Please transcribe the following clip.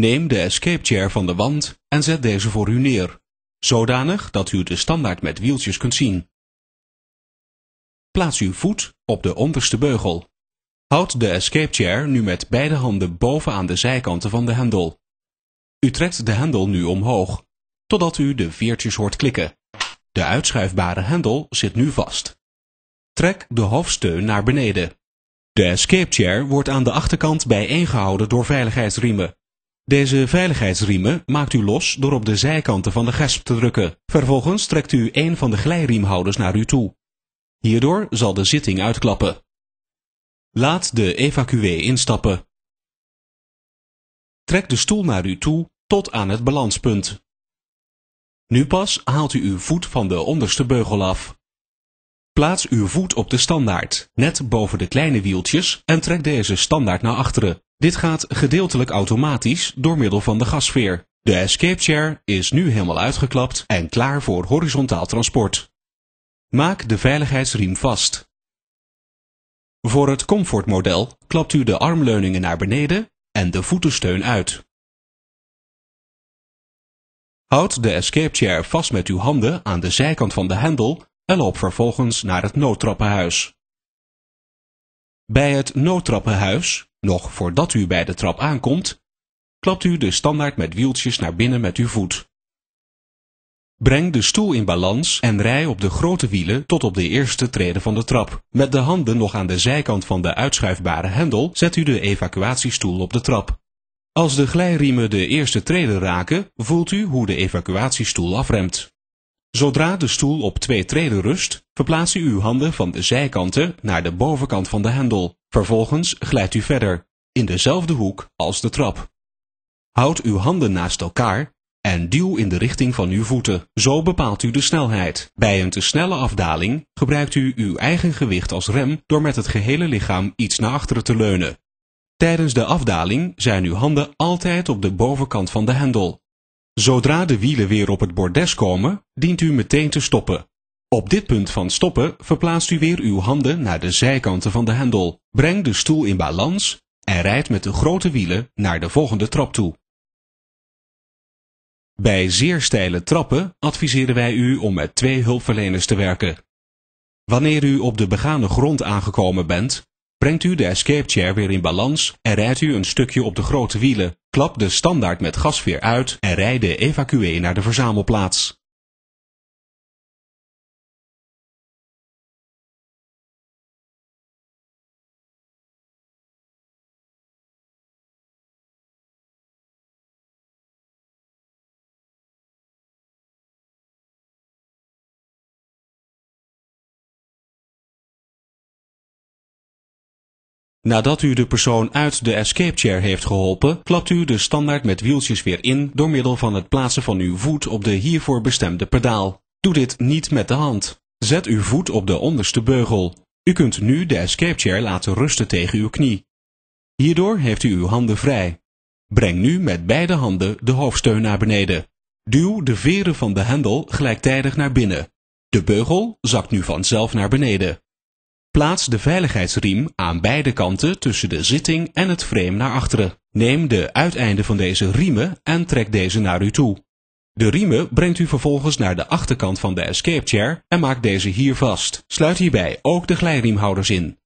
Neem de escape chair van de wand en zet deze voor u neer, zodanig dat u de standaard met wieltjes kunt zien. Plaats uw voet op de onderste beugel. Houd de escape chair nu met beide handen bovenaan de zijkanten van de hendel. U trekt de hendel nu omhoog, totdat u de veertjes hoort klikken. De uitschuifbare hendel zit nu vast. Trek de hoofdsteun naar beneden. De escape chair wordt aan de achterkant bijeengehouden door veiligheidsriemen. Deze veiligheidsriemen maakt u los door op de zijkanten van de gesp te drukken. Vervolgens trekt u een van de glijriemhouders naar u toe. Hierdoor zal de zitting uitklappen. Laat de evacuee instappen. Trek de stoel naar u toe tot aan het balanspunt. Nu pas haalt u uw voet van de onderste beugel af. Plaats uw voet op de standaard, net boven de kleine wieltjes en trek deze standaard naar achteren. Dit gaat gedeeltelijk automatisch door middel van de gasveer. De escape chair is nu helemaal uitgeklapt en klaar voor horizontaal transport. Maak de veiligheidsriem vast. Voor het comfortmodel klapt u de armleuningen naar beneden en de voetensteun uit. Houd de escape chair vast met uw handen aan de zijkant van de hendel en loop vervolgens naar het noodtrappenhuis. Bij het noodtrappenhuis nog voordat u bij de trap aankomt, klapt u de standaard met wieltjes naar binnen met uw voet. Breng de stoel in balans en rij op de grote wielen tot op de eerste treden van de trap. Met de handen nog aan de zijkant van de uitschuifbare hendel zet u de evacuatiestoel op de trap. Als de glijriemen de eerste treden raken, voelt u hoe de evacuatiestoel afremt. Zodra de stoel op twee treden rust, verplaats u uw handen van de zijkanten naar de bovenkant van de hendel. Vervolgens glijdt u verder, in dezelfde hoek als de trap. Houd uw handen naast elkaar en duw in de richting van uw voeten. Zo bepaalt u de snelheid. Bij een te snelle afdaling gebruikt u uw eigen gewicht als rem door met het gehele lichaam iets naar achteren te leunen. Tijdens de afdaling zijn uw handen altijd op de bovenkant van de hendel. Zodra de wielen weer op het bordes komen, dient u meteen te stoppen. Op dit punt van stoppen verplaatst u weer uw handen naar de zijkanten van de hendel, breng de stoel in balans en rijdt met de grote wielen naar de volgende trap toe. Bij zeer steile trappen adviseren wij u om met twee hulpverleners te werken. Wanneer u op de begane grond aangekomen bent, brengt u de escape chair weer in balans en rijdt u een stukje op de grote wielen klap de standaard met gasveer uit en rij de evacuee naar de verzamelplaats Nadat u de persoon uit de escape chair heeft geholpen, klapt u de standaard met wieltjes weer in door middel van het plaatsen van uw voet op de hiervoor bestemde pedaal. Doe dit niet met de hand. Zet uw voet op de onderste beugel. U kunt nu de escape chair laten rusten tegen uw knie. Hierdoor heeft u uw handen vrij. Breng nu met beide handen de hoofdsteun naar beneden. Duw de veren van de hendel gelijktijdig naar binnen. De beugel zakt nu vanzelf naar beneden. Plaats de veiligheidsriem aan beide kanten tussen de zitting en het frame naar achteren. Neem de uiteinden van deze riemen en trek deze naar u toe. De riemen brengt u vervolgens naar de achterkant van de escape chair en maakt deze hier vast. Sluit hierbij ook de glijriemhouders in.